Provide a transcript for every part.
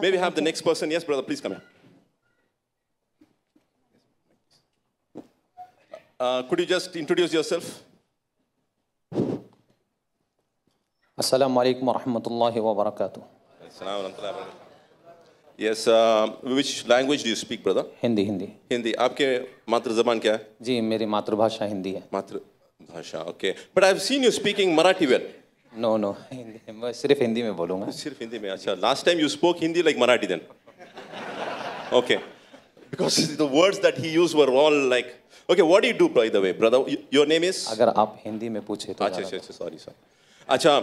Maybe have the next person. Yes, brother, please come here. Uh, could you just introduce yourself? Assalamu alaikum wa rahmatullahi wa barakatuh. Yes, uh, which language do you speak, brother? Hindi, Hindi. Hindi. आपके मातृ जबान क्या है? जी, मेरी मातृभाषा हिंदी है. मातृभाषा, okay. But I've seen you speaking Marathi well. No no मैं सिर्फ हिंदी में बोलूंगा सिर्फ हिंदी में अच्छा last time you spoke Hindi like Marathi then okay because the words that he used were all like okay what do you do by the way brother your name is अगर आप हिंदी में पूछे तो अच्छा अच्छा सॉरी अच्छा, सर अच्छा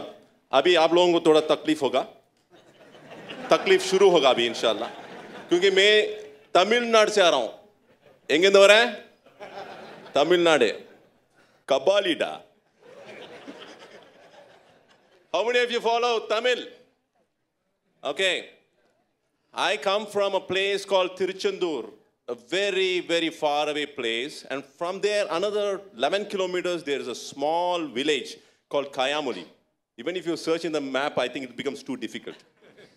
अभी आप लोगों को थोड़ा तकलीफ होगा तकलीफ शुरू होगा अभी इंशाल्लाह क्योंकि मैं तमिलनाडु से आ रहा हूँ எங்கேருந்து வரேன் Tamil Nadu कबालीडा How many of you follow Tamil? Okay. I come from a place called Tiruchendur, a very, very far away place. And from there, another 11 kilometers, there is a small village called Kayamuli. Even if you search in the map, I think it becomes too difficult.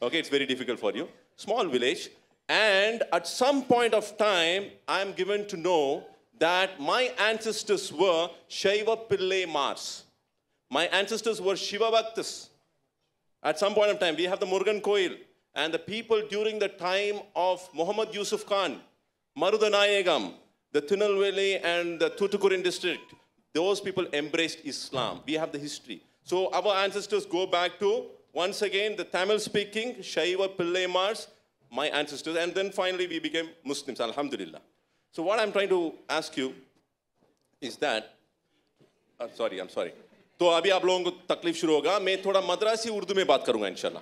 Okay, it's very difficult for you. Small village. And at some point of time, I'm given to know that my ancestors were Shaiva Pillai Mars. My ancestors were Shiva Bhaktas. At some point of time, we have the Murgan Koil. And the people during the time of Muhammad Yusuf Khan, Marudanayagam, the Tinalveli and the Tutukurin district, those people embraced Islam. We have the history. So our ancestors go back to, once again, the Tamil-speaking Shaiva Pillaymars. my ancestors. And then finally, we became Muslims, Alhamdulillah. So what I'm trying to ask you is that, uh, sorry, I'm sorry. तो अभी आप लोगों को तकलीफ शुरू होगा मैं थोड़ा मद्रासी उर्दू में बात करूंगा इनशाला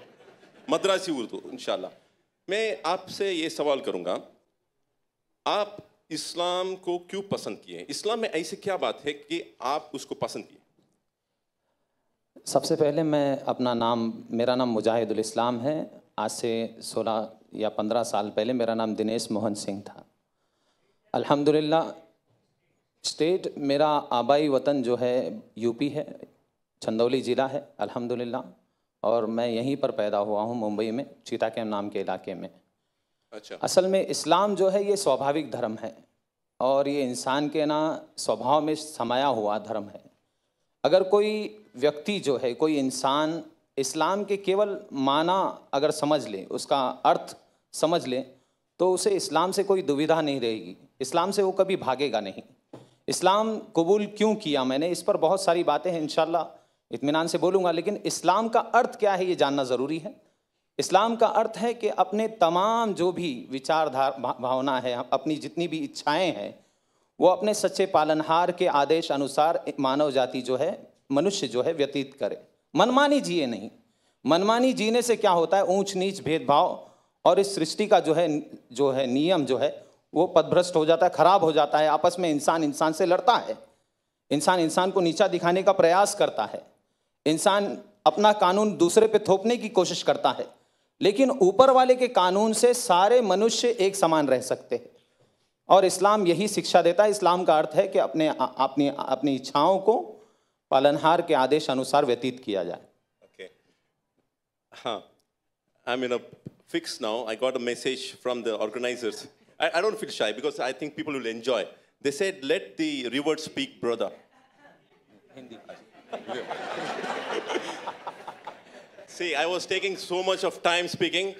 मद्रासी उर्दू इनशाला मैं आपसे ये सवाल करूंगा आप इस्लाम को क्यों पसंद किए इस्लाम में ऐसे क्या बात है कि आप उसको पसंद किए सबसे पहले मैं अपना नाम मेरा नाम मुजाहिदुल इस्लाम है आज से 16 या 15 साल पहले मेरा नाम दिनेश मोहन सिंह था अल्हम्दुलिल्लाह स्टेट मेरा आबाई वतन जो है यूपी है चंदौली ज़िला है अल्हम्दुलिल्लाह और मैं यहीं पर पैदा हुआ हूँ मुंबई में चीता कैम नाम के इलाके में अच्छा असल में इस्लाम जो है ये स्वाभाविक धर्म है और ये इंसान के ना स्वभाव में समाया हुआ धर्म है अगर कोई व्यक्ति जो है कोई इंसान इस्लाम के केवल माना अगर समझ ले उसका अर्थ समझ ले तो उसे इस्लाम से कोई दुविधा नहीं रहेगी इस्लाम से वो कभी भागेगा नहीं इस्लाम कबूल क्यों किया मैंने इस पर बहुत सारी बातें हैं इन इतमान से बोलूँगा लेकिन इस्लाम का अर्थ क्या है ये जानना ज़रूरी है इस्लाम का अर्थ है कि अपने तमाम जो भी विचारधार भावना है अपनी जितनी भी इच्छाएं हैं वो अपने सच्चे पालनहार के आदेश अनुसार मानव जाति जो है मनुष्य जो है व्यतीत करे मनमानी जिए नहीं मनमानी जीने से क्या होता है ऊंच नीच भेदभाव और इस सृष्टि का जो है जो है नियम जो है वो पदभ्रष्ट हो जाता है खराब हो जाता है आपस में इंसान इंसान से लड़ता है इंसान इंसान को नीचा दिखाने का प्रयास करता है इंसान अपना कानून दूसरे पे थोपने की कोशिश करता है लेकिन ऊपर वाले के कानून से सारे मनुष्य एक समान रह सकते हैं और इस्लाम यही शिक्षा देता है इस्लाम का अर्थ है कि अपने अपनी अपनी इच्छाओं को पालनहार के आदेश अनुसार व्यतीत किया जाए ओके हाँ I mean fix now I got a message from the organisers I I don't feel shy because I think people will enjoy they said let the reward speak brother Hindi See, I was taking so much of time speaking.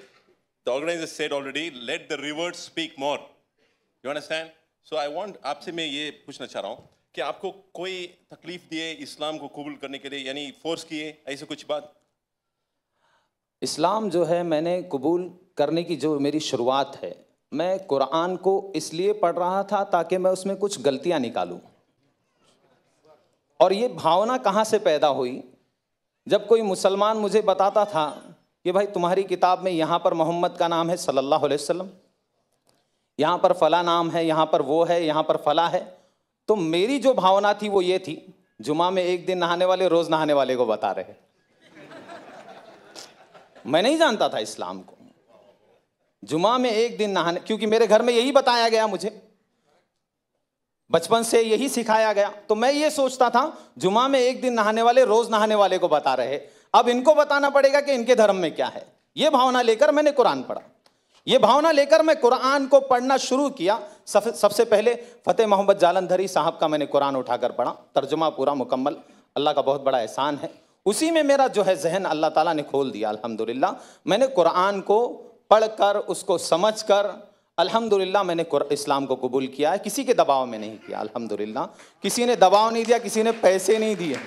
The organizer said already, let the rivers speak more. You understand? So I want आपसे मैं ये पूछना चाह रहा हूँ कि आपको कोई तकलीफ दिए इस्लाम को कबूल करने के लिए यानी फोर्स किए ऐसे कुछ बात इस्लाम जो है मैंने कबूल करने की जो मेरी शुरुआत है मैं कुरान को इसलिए पढ़ रहा था ताकि मैं उसमें कुछ गलतियां निकालूं और ये भावना कहाँ से पैदा हुई जब कोई मुसलमान मुझे बताता था कि भाई तुम्हारी किताब में यहाँ पर मोहम्मद का नाम है सल्लल्लाहु अलैहि वसल्लम यहाँ पर फ़ला नाम है यहाँ पर वो है यहाँ पर फ़ला है तो मेरी जो भावना थी वो ये थी जुमा में एक दिन नहाने वाले रोज़ नहाने वाले को बता रहे मैं नहीं जानता था इस्लाम को जुमा में एक दिन नहाने क्योंकि मेरे घर में यही बताया गया मुझे बचपन से यही सिखाया गया तो मैं ये सोचता था जुमा में एक दिन नहाने वाले रोज नहाने वाले को बता रहे अब इनको बताना पड़ेगा कि इनके धर्म में क्या है ये भावना लेकर मैंने कुरान पढ़ा ये भावना लेकर मैं कुरान को पढ़ना शुरू किया सबसे पहले फतेह मोहम्मद जालंधरी साहब का मैंने कुरान उठाकर पढ़ा तर्जुमा पूरा मुकम्मल अल्लाह का बहुत बड़ा एहसान है उसी में मेरा जो है जहन अल्लाह ताला ने खोल दिया अल्हम्दुलिल्लाह मैंने कुरान को पढ़कर उसको समझकर अल्हम्दुलिल्लाह मैंने इस्लाम को कबूल किया है किसी के दबाव में नहीं किया अल्हम्दुलिल्लाह किसी ने दबाव नहीं दिया किसी ने पैसे नहीं दिए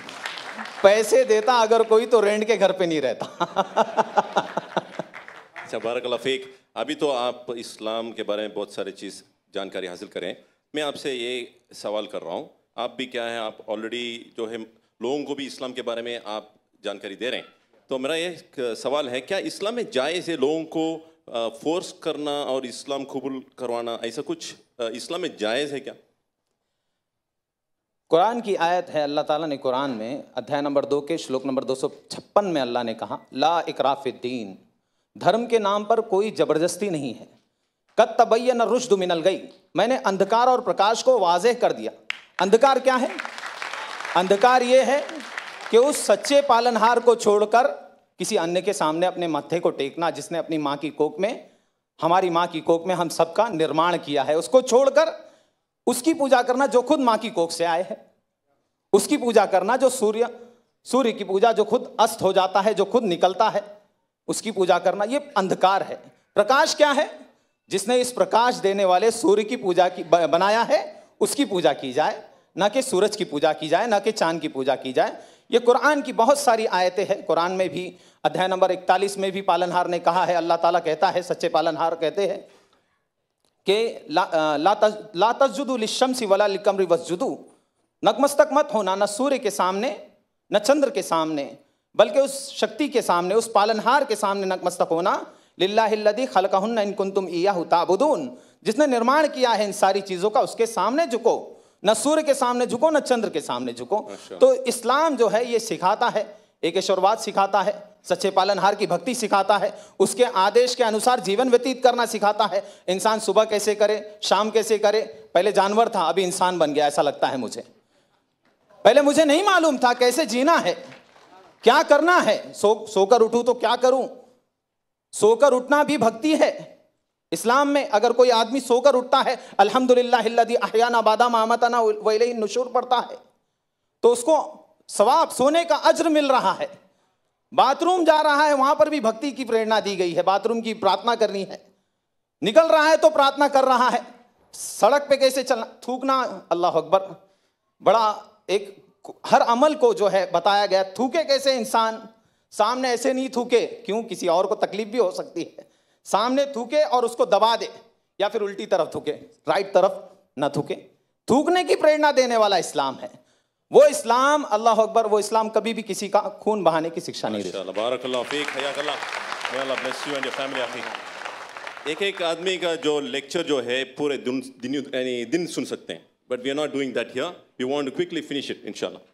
पैसे देता अगर कोई तो रेंट के घर पे नहीं रहता अच्छा फेक अभी तो आप इस्लाम के बारे में बहुत सारी चीज़ जानकारी हासिल करें मैं आपसे ये सवाल कर रहा हूँ आप भी क्या है आप ऑलरेडी जो है लोगों को भी इस्लाम के बारे में आप जानकारी दे रहे हैं तो मेरा ये सवाल है क्या इस्लाम में जायज़ है लोगों को फोर्स करना और इस्लाम कबूल करवाना ऐसा कुछ इस्लाम में जायज़ है क्या कुरान की आयत है अल्लाह ताला ने कुरान में अध्याय नंबर दो के श्लोक नंबर दो सौ छप्पन में अल्लाह ने कहा ला इकराफ़ीन धर्म के नाम पर कोई ज़बरदस्ती नहीं है कत न रुश्द मिनल गई मैंने अंधकार और प्रकाश को वाजह कर दिया अंधकार क्या है अंधकार ये है कि उस सच्चे पालनहार को छोड़कर किसी अन्य के सामने अपने मत्थे को टेकना जिसने अपनी माँ की कोख में हमारी माँ की कोख में हम सबका निर्माण किया है उसको छोड़कर उसकी पूजा करना जो खुद माँ की कोख से आए हैं उसकी पूजा करना जो सूर्य सूर्य की पूजा जो खुद अस्त हो जाता है जो खुद निकलता है उसकी पूजा करना ये अंधकार है प्रकाश क्या है जिसने इस प्रकाश देने वाले सूर्य की पूजा की बनाया है उसकी पूजा की जाए ना कि सूरज की पूजा की जाए ना कि चांद की पूजा की जाए ये कुरान की बहुत सारी आयतें हैं कुरान में भी अध्याय नंबर इकतालीस में भी पालनहार ने कहा है अल्लाह ताला कहता है सच्चे पालनहार कहते हैं कि ला तजुदू लिशमसी वला लिकमरी वजुदू नगमस्तक मत होना न सूर्य के सामने न चंद्र के सामने बल्कि उस शक्ति के सामने उस पालनहार के सामने नगमस्तक होना लिल्लादी खलकहन इनकुन तुम ईया ताबुदून जिसने निर्माण किया है इन सारी चीज़ों का उसके सामने झुको न सूर्य के सामने झुको न चंद्र के सामने झुको अच्छा। तो इस्लाम जो है ये सिखाता है एक ईश्वरवाद सिखाता है सच्चे पालनहार की भक्ति सिखाता है उसके आदेश के अनुसार जीवन व्यतीत करना सिखाता है इंसान सुबह कैसे करे शाम कैसे करे पहले जानवर था अभी इंसान बन गया ऐसा लगता है मुझे पहले मुझे नहीं मालूम था कैसे जीना है क्या करना है सो सोकर उठूं तो क्या करूं सोकर उठना भी भक्ति है इस्लाम में अगर कोई आदमी सोकर उठता है अल्हम्दुलिल्लाह बदा बादा मामताना वैले नशूर पड़ता है तो उसको सवाब सोने का अज्र मिल रहा है बाथरूम जा रहा है वहां पर भी भक्ति की प्रेरणा दी गई है बाथरूम की प्रार्थना करनी है निकल रहा है तो प्रार्थना कर रहा है सड़क पे कैसे चलना थूकना अल्लाह अकबर बड़ा एक हर अमल को जो है बताया गया थूके कैसे इंसान सामने ऐसे नहीं थूके क्यों किसी और को तकलीफ भी हो सकती है सामने थूके और उसको दबा दे या फिर उल्टी तरफ थूके राइट तरफ ना थूके थूकने की प्रेरणा देने वाला इस्लाम है वो इस्लाम अल्लाह अकबर वो इस्लाम कभी भी किसी का खून बहाने की शिक्षा नहीं देता एक एक आदमी का जो लेक्चर जो है पूरे दिन दिन, दिन सुन सकते हैं but we are not doing that here we want to quickly finish it इंशाल्लाह